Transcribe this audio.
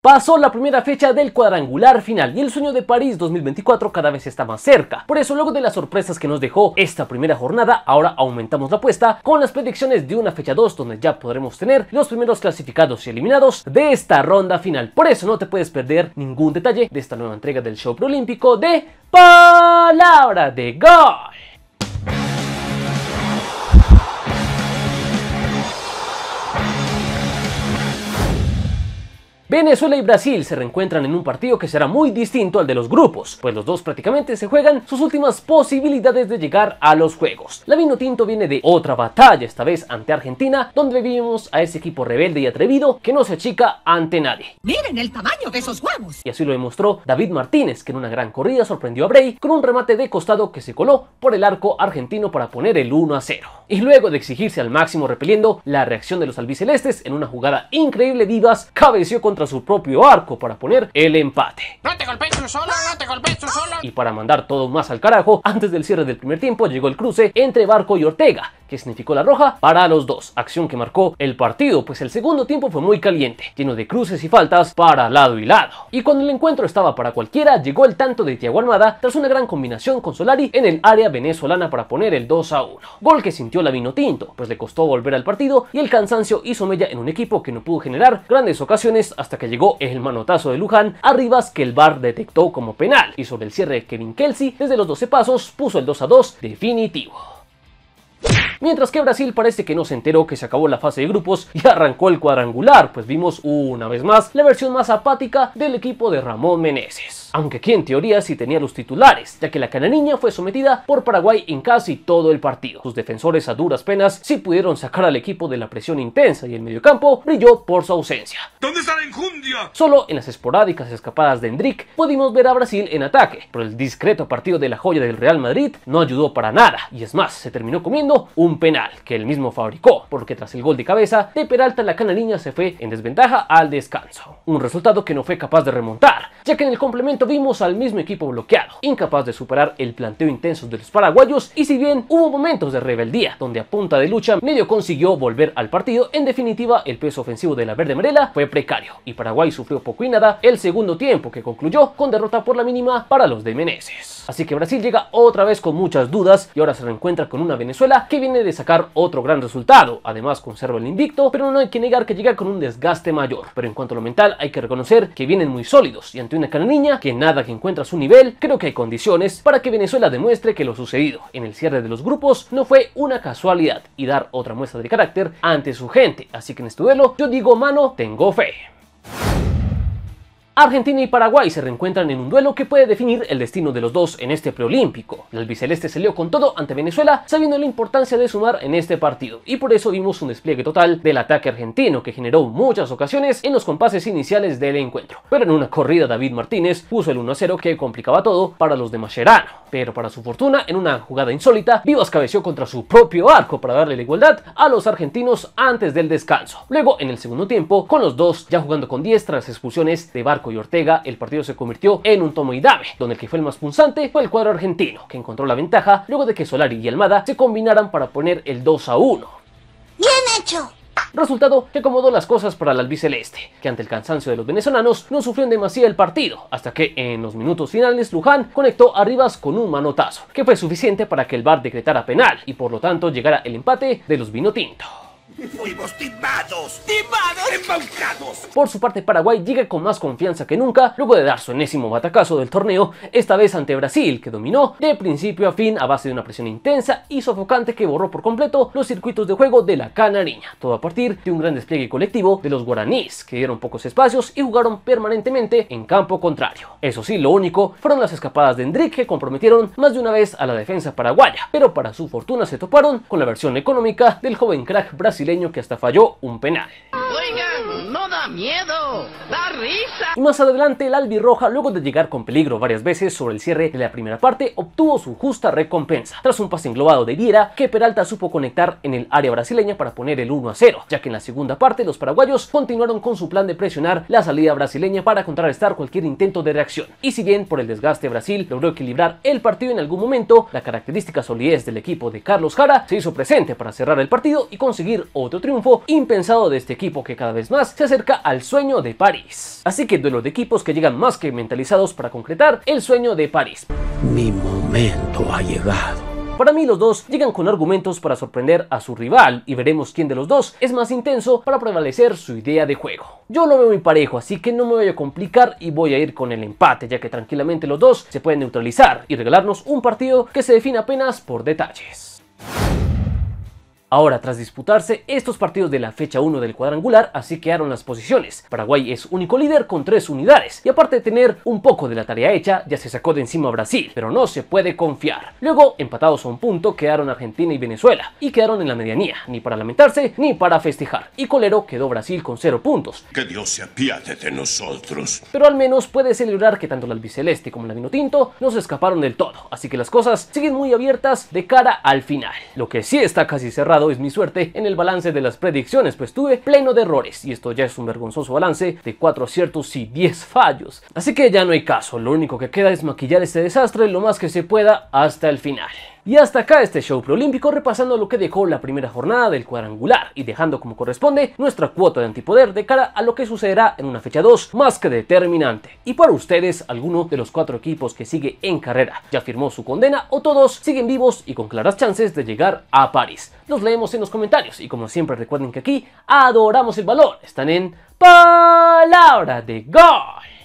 Pasó la primera fecha del cuadrangular final y el sueño de París 2024 cada vez está más cerca. Por eso, luego de las sorpresas que nos dejó esta primera jornada, ahora aumentamos la apuesta con las predicciones de una fecha 2 donde ya podremos tener los primeros clasificados y eliminados de esta ronda final. Por eso no te puedes perder ningún detalle de esta nueva entrega del show preolímpico de Palabra de Gol. Venezuela y Brasil se reencuentran en un partido que será muy distinto al de los grupos, pues los dos prácticamente se juegan sus últimas posibilidades de llegar a los juegos. La Vino Tinto viene de otra batalla, esta vez ante Argentina, donde vimos a ese equipo rebelde y atrevido que no se achica ante nadie. ¡Miren el tamaño de esos huevos! Y así lo demostró David Martínez, que en una gran corrida sorprendió a Bray con un remate de costado que se coló por el arco argentino para poner el 1 a 0 y luego de exigirse al máximo repeliendo la reacción de los albicelestes en una jugada increíble Divas cabeció contra su propio arco para poner el empate. No te golpees tú solo, no te golpees tú solo. Y para mandar todo más al carajo, antes del cierre del primer tiempo llegó el cruce entre Barco y Ortega, que significó la roja para los dos, acción que marcó el partido, pues el segundo tiempo fue muy caliente, lleno de cruces y faltas para lado y lado. Y cuando el encuentro estaba para cualquiera, llegó el tanto de Tiago Armada tras una gran combinación con Solari en el área venezolana para poner el 2 a 1, gol que sintió la vino tinto, pues le costó volver al partido y el cansancio hizo mella en un equipo que no pudo generar grandes ocasiones hasta que llegó el manotazo de Luján a Rivas que el VAR detectó como penal y sobre el cierre de Kevin Kelsey desde los 12 pasos puso el 2 a 2 definitivo. Mientras que Brasil parece que no se enteró que se acabó la fase de grupos y arrancó el cuadrangular, pues vimos una vez más la versión más apática del equipo de Ramón Meneses. Aunque aquí en teoría sí tenía los titulares, ya que la niña fue sometida por Paraguay en casi todo el partido. Sus defensores a duras penas sí pudieron sacar al equipo de la presión intensa y el mediocampo brilló por su ausencia. ¿Dónde está la enjundia? Solo en las esporádicas escapadas de Hendrik pudimos ver a Brasil en ataque, pero el discreto partido de la joya del Real Madrid no ayudó para nada, y es más, se terminó comiendo un penal que él mismo fabricó, porque tras el gol de cabeza de Peralta la niña se fue en desventaja al descanso. Un resultado que no fue capaz de remontar, ya que en el complemento vimos al mismo equipo bloqueado, incapaz de superar el planteo intenso de los paraguayos y si bien hubo momentos de rebeldía donde a punta de lucha medio consiguió volver al partido, en definitiva el peso ofensivo de la verde merela fue precario y Paraguay sufrió poco y nada el segundo tiempo que concluyó con derrota por la mínima para los de Así que Brasil llega otra vez con muchas dudas y ahora se reencuentra con una Venezuela que viene de sacar otro gran resultado, además conserva el invicto, pero no hay que negar que llega con un desgaste mayor, pero en cuanto a lo mental hay que reconocer que vienen muy sólidos y ante una cana niña que en nada que encuentra su nivel, creo que hay condiciones para que Venezuela demuestre que lo sucedido en el cierre de los grupos no fue una casualidad y dar otra muestra de carácter ante su gente. Así que en este duelo yo digo, mano, tengo fe. Argentina y Paraguay se reencuentran en un duelo que puede definir el destino de los dos en este preolímpico. El albiceleste salió con todo ante Venezuela, sabiendo la importancia de sumar en este partido, y por eso vimos un despliegue total del ataque argentino que generó muchas ocasiones en los compases iniciales del encuentro. Pero en una corrida David Martínez puso el 1-0 que complicaba todo para los de Mascherano, pero para su fortuna, en una jugada insólita, Vivas cabeció contra su propio arco para darle la igualdad a los argentinos antes del descanso. Luego, en el segundo tiempo, con los dos ya jugando con 10 tras expulsiones de Barco y Ortega, el partido se convirtió en un tomo y dame, donde el que fue el más punzante fue el cuadro argentino, que encontró la ventaja luego de que Solari y Almada se combinaran para poner el 2 a 1. ¡Bien hecho! Resultado que acomodó las cosas para el albiceleste, que ante el cansancio de los venezolanos no sufrió en el partido, hasta que en los minutos finales Luján conectó a Rivas con un manotazo, que fue suficiente para que el VAR decretara penal y por lo tanto llegara el empate de los vinotinto. Fuimos timados, timados, embaucados. Por su parte, Paraguay llega con más confianza que nunca luego de dar su enésimo batacazo del torneo, esta vez ante Brasil, que dominó de principio a fin a base de una presión intensa y sofocante que borró por completo los circuitos de juego de la canariña. Todo a partir de un gran despliegue colectivo de los guaraníes, que dieron pocos espacios y jugaron permanentemente en campo contrario. Eso sí, lo único fueron las escapadas de Enrique que comprometieron más de una vez a la defensa paraguaya, pero para su fortuna se toparon con la versión económica del joven crack brasileño brasileño que hasta falló un penal. no da miedo, y más adelante, el albirroja, luego de llegar con peligro varias veces sobre el cierre de la primera parte, obtuvo su justa recompensa. Tras un pase englobado de Viera, que Peralta supo conectar en el área brasileña para poner el 1 a 0, ya que en la segunda parte los paraguayos continuaron con su plan de presionar la salida brasileña para contrarrestar cualquier intento de reacción. Y si bien por el desgaste Brasil logró equilibrar el partido en algún momento, la característica solidez del equipo de Carlos Jara se hizo presente para cerrar el partido y conseguir otro triunfo impensado de este equipo que cada vez más se acerca al sueño de París. Así que duelo de equipos que llegan más que mentalizados para concretar el sueño de París. Mi momento ha llegado. Para mí los dos llegan con argumentos para sorprender a su rival y veremos quién de los dos es más intenso para prevalecer su idea de juego. Yo lo veo muy parejo, así que no me voy a complicar y voy a ir con el empate, ya que tranquilamente los dos se pueden neutralizar y regalarnos un partido que se define apenas por detalles. Ahora, tras disputarse estos partidos de la fecha 1 del cuadrangular, así quedaron las posiciones. Paraguay es único líder con 3 unidades, y aparte de tener un poco de la tarea hecha, ya se sacó de encima a Brasil, pero no se puede confiar. Luego, empatados a un punto, quedaron Argentina y Venezuela, y quedaron en la medianía, ni para lamentarse, ni para festejar. Y colero quedó Brasil con 0 puntos. Que Dios se apiade de nosotros. Pero al menos puede celebrar que tanto la albiceleste como la vinotinto no se escaparon del todo, así que las cosas siguen muy abiertas de cara al final. Lo que sí está casi cerrado es mi suerte en el balance de las predicciones, pues tuve pleno de errores y esto ya es un vergonzoso balance de 4 aciertos y 10 fallos. Así que ya no hay caso, lo único que queda es maquillar este desastre lo más que se pueda hasta el final. Y hasta acá este show preolímpico repasando lo que dejó la primera jornada del cuadrangular y dejando como corresponde nuestra cuota de antipoder de cara a lo que sucederá en una fecha 2 más que determinante. Y para ustedes, alguno de los cuatro equipos que sigue en carrera ya firmó su condena o todos siguen vivos y con claras chances de llegar a París. Los leemos en los comentarios y como siempre recuerden que aquí adoramos el valor, están en Palabra de Gol.